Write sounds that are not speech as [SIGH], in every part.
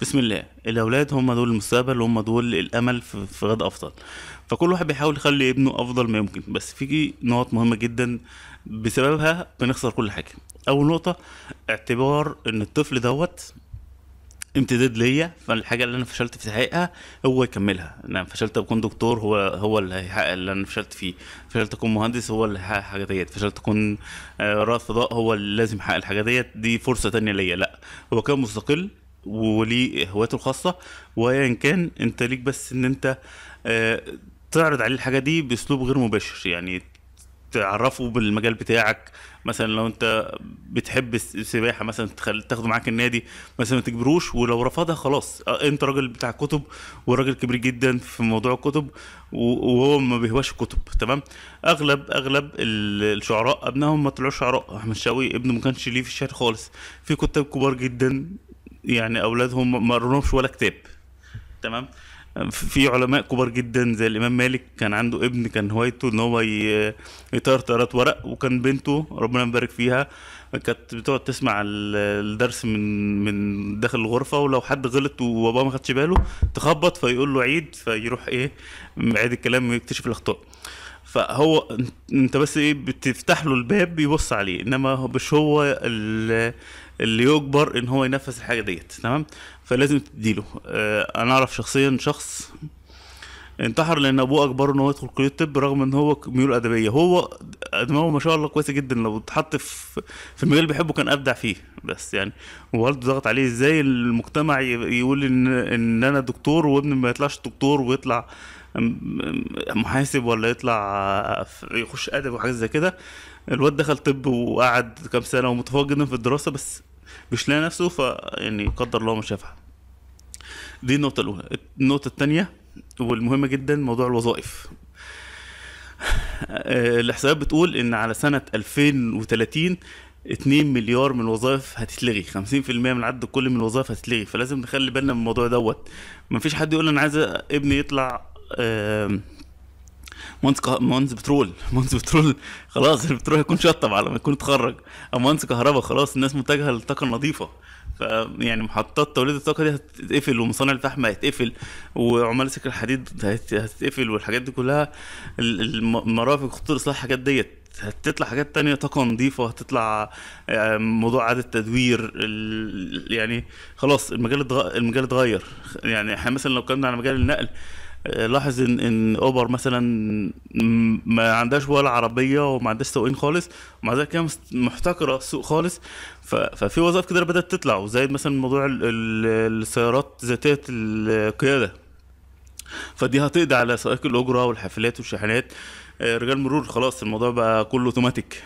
بسم الله الاولاد هم دول المستقبل هم دول الامل في غد افضل فكل واحد بيحاول يخلي ابنه افضل ما يمكن بس في نقط مهمه جدا بسببها بنخسر كل حاجه اول نقطه اعتبار ان الطفل دوت امتداد ليا فالحاجه اللي انا فشلت في تحقيقها هو يكملها انا فشلت اكون دكتور هو هو اللي هيحقق اللي انا فشلت فيه فشلت اكون مهندس هو اللي هيحقق الحاجه ديت فشلت اكون آه، رائد فضاء هو اللي لازم يحقق الحاجه ديت دي فرصه تانية ليا لا هو كان مستقل وليه هواياته الخاصه وايا كان انت ليك بس ان انت آه، تعرض عليه الحاجه دي باسلوب غير مباشر يعني تعرفه بالمجال بتاعك مثلا لو انت بتحب السباحه مثلا تاخده معاك النادي مثلا ما تجبروش ولو رفضها خلاص آه، انت راجل بتاع كتب وراجل كبير جدا في موضوع الكتب وهو ما بيهواش الكتب تمام اغلب اغلب الشعراء ابنائهم ما طلعوش شعراء احمد شوقي ابنه ما كانش ليه في الشعر خالص في كتاب كبار جدا يعني اولادهم ما قرونهمش ولا كتاب تمام في علماء كبار جدا زي الامام مالك كان عنده ابن كان هوايته ان هو يطير طيارات ورق وكان بنته ربنا يبارك فيها كانت بتقعد تسمع الدرس من من داخل الغرفه ولو حد غلط وباباه ما خدش باله تخبط فيقول له عيد فيروح ايه عيد الكلام ويكتشف الاخطاء فهو انت بس ايه بتفتح له الباب بيبص عليه انما مش هو اللي يجبر ان هو ينفذ الحاجه ديت تمام فلازم تديله آه، انا اعرف شخصيا شخص انتحر لان ابوه اجبره ان هو يدخل كليه الطب رغم ان هو ميول ادبيه هو دماغه ما شاء الله كويسه جدا لو اتحط في في المجال اللي بيحبه كان ابدع فيه بس يعني والده ضغط عليه ازاي المجتمع يقول ان ان انا دكتور وابني ما يطلعش دكتور ويطلع محاسب ولا يطلع يخش ادب وحاجات زي كده الواد دخل طب وقعد كام سنه ومتفوق جدا في الدراسه بس مش لاقي نفسه فيعني قدر الله ما شافها دي النقطه الاولى النقطه الثانيه والمهمه جدا موضوع الوظائف آه، الاحصائيات بتقول ان على سنه 2030 2 مليار من الوظائف هتتلغي 50% من العدد الكلي من الوظائف هتتلغي فلازم نخلي بالنا من الموضوع دوت مفيش حد يقول انا عايز ابني يطلع مونز كه... مونز بترول [LAUGHS] مونز بترول خلاص البترول هيكون شطب على ما يكون اتخرج او مونز كهرباء خلاص الناس متجهه للطاقه النظيفه فيعني محطات توليد الطاقه دي هتتقفل ومصانع الفحم هتتقفل وعمال سكر الحديد هتتقفل والحاجات دي كلها المرافق خطوط الاصلاح الحاجات ديت هتطلع حاجات تانية طاقة نظيفة هتطلع آه، موضوع إعادة تدوير يعني خلاص المجال المجال اتغير يعني احنا مثلا لو اتكلمنا على مجال النقل آه، لاحظ ان ان اوبر مثلا ما عندهاش ولا عربيه وما عندهاش سواقين خالص ومع ذلك هي محتكره السوق خالص ففي وظائف كده بدات تطلع وزي مثلا موضوع السيارات ذاتيه القياده فدي هتقضي على سائق الاجره والحافلات والشاحنات آه، رجال مرور خلاص الموضوع بقى كله اوتوماتيك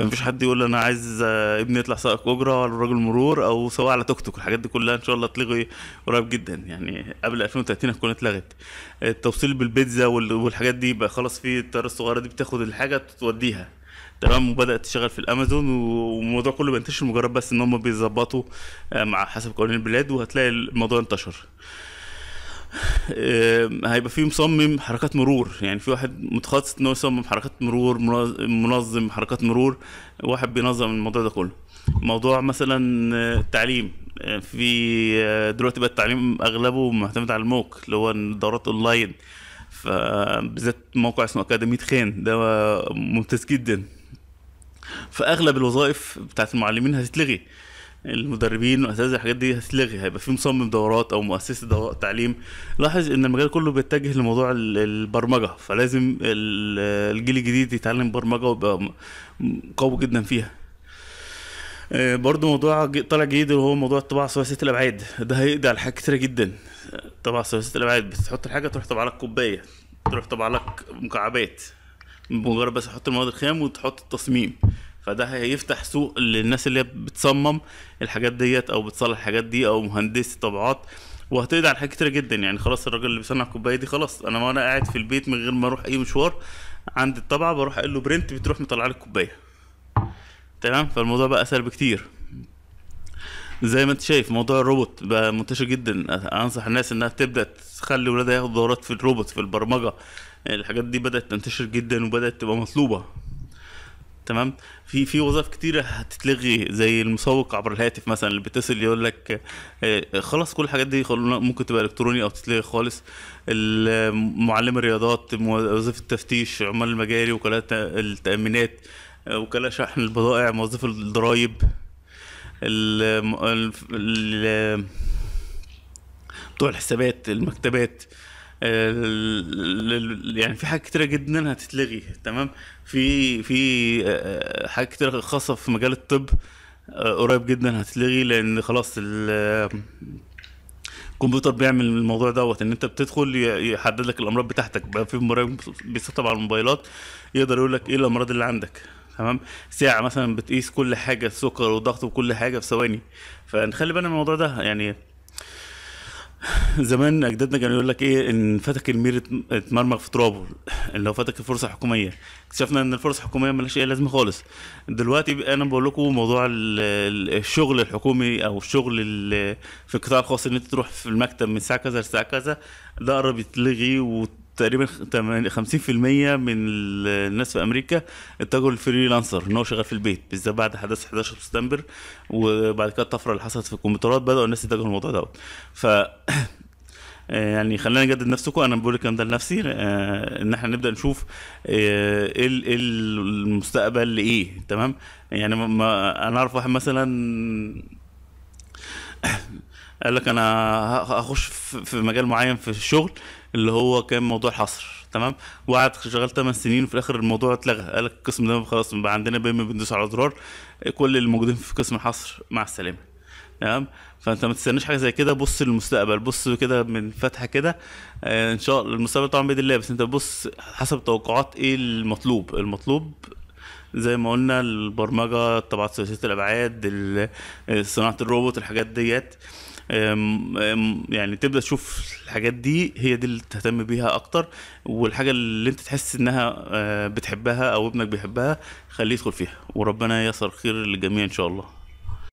فمفيش حد يقول انا عايز آه، ابني يطلع سائق اجره ولا راجل مرور او سواء على توك توك الحاجات دي كلها ان شاء الله تلغي قريب جدا يعني قبل 2030 هتكون اتلغت التوصيل بالبيتزا والحاجات دي بقى خلاص في الطياره الصغيره دي بتاخد الحاجه توديها تمام وبدات تشتغل في الامازون والموضوع كله بينتشر مجرد بس ان هم بيظبطوا آه، مع حسب قوانين البلاد وهتلاقي الموضوع انتشر هيبقى في مصمم حركات مرور يعني في واحد متخصص ان هو يصمم حركات مرور منظم حركات مرور واحد بينظم الموضوع ده كله موضوع مثلا آه، التعليم آه، في آه، دلوقتي بقى التعليم اغلبه معتمد على الموك اللي هو الدورات اونلاين فبالذات موقع اسمه اكاديميه خان ده ممتاز جدا فاغلب الوظائف بتاعت المعلمين هتتلغي المدربين والاساتذه الحاجات دي هتتلغي هيبقى في مصمم دورات او مؤسسه دورات تعليم لاحظ ان المجال كله بيتجه لموضوع البرمجه فلازم الجيل الجديد يتعلم برمجه ويبقى قوي جدا فيها آه، برضه موضوع طالع جديد اللي هو موضوع الطباعه ثلاثيه الابعاد ده هيقضي على حاجات كتيره جدا طبعا ثلاثيه الابعاد بتحط الحاجه تروح طبع لك كوبايه تروح طبع لك مكعبات مجرد بس تحط المواد الخام وتحط التصميم فده هيفتح سوق للناس اللي بتصمم الحاجات ديت او بتصلح الحاجات دي او مهندس طبعات وهتقضي على حاجات كتير جدا يعني خلاص الراجل اللي بيصنع الكوبايه دي خلاص انا وانا قاعد في البيت من غير ما اروح اي مشوار عند الطبعه بروح اقول له برنت بتروح مطلع لي الكوبايه تمام فالموضوع بقى اسهل بكتير زي ما انت شايف موضوع الروبوت بقى منتشر جدا انصح الناس انها تبدا تخلي ولادها ياخدوا دورات في الروبوت في البرمجه الحاجات دي بدات تنتشر جدا وبدات تبقى مطلوبه تمام في في وظائف كتيره هتتلغي زي المسوق عبر الهاتف مثلا اللي بيتصل يقول لك آه، خلاص كل الحاجات دي ممكن تبقى الكتروني او تتلغي خالص معلم الرياضات وظيفه التفتيش عمال المجاري وكالات التامينات آه، وكلاء شحن البضائع موظف الضرايب بتوع الحسابات المكتبات يعني في حاجات كتيره جدا هتتلغي تمام في في آه، حاجات كتيره خاصه في مجال الطب آه، قريب جدا هتتلغي لان خلاص الكمبيوتر بيعمل الموضوع دوت ان انت بتدخل يحدد لك الامراض بتاعتك بقى في مراجع بيسطب على الموبايلات يقدر يقول لك ايه الامراض اللي عندك تمام ساعه مثلا بتقيس كل حاجه السكر والضغط وكل حاجه في ثواني فنخلي بالنا من الموضوع ده يعني [LAUGHS] زمان اجدادنا كانوا يقول لك ايه ان فتك المير اتمرمغ في ترابه اللي هو فتك الفرصه الحكوميه اكتشفنا ان الفرصه الحكوميه ملهاش اي لازمه خالص دلوقتي انا بقول لكم موضوع الشغل الحكومي او الشغل في القطاع الخاص ان انت تروح في المكتب من الساعه كذا لساعه كذا ده قرب يتلغي تقريبا 50% من الناس في امريكا اتجهوا للفريلانسر ان هو شغال في البيت بالذات بعد حدث 11 سبتمبر وبعد كده الطفره اللي حصلت في الكمبيوترات بداوا الناس يتجهوا للموضوع دوت ف [COUGHS] آه، يعني خلينا نجدد نفسكم انا بقول الكلام ده لنفسي آه، ان احنا نبدا نشوف آه، إيه, ايه المستقبل لايه تمام يعني ما انا اعرف واحد مثلا قال لك انا هخش في مجال معين في الشغل اللي هو كان موضوع الحصر تمام وقعد شغال 8 سنين وفي الاخر الموضوع اتلغى قال لك القسم ده خلاص بقى عندنا بما بندوس على الازرار كل اللي موجودين في قسم الحصر مع السلامه تمام فانت ما تستناش حاجه زي كده بص للمستقبل بص كده من فتحه كده آه، ان شاء الله المستقبل طبعا بيد الله بس انت بص حسب توقعات ايه المطلوب المطلوب زي ما قلنا البرمجه طبعا ثلاثيه الابعاد صناعه الروبوت الحاجات ديت يعني تبدا تشوف الحاجات دي هي دي اللي تهتم بيها اكتر والحاجه اللي انت تحس انها آه، بتحبها او ابنك بيحبها خليه يدخل فيها وربنا ييسر خير للجميع ان شاء الله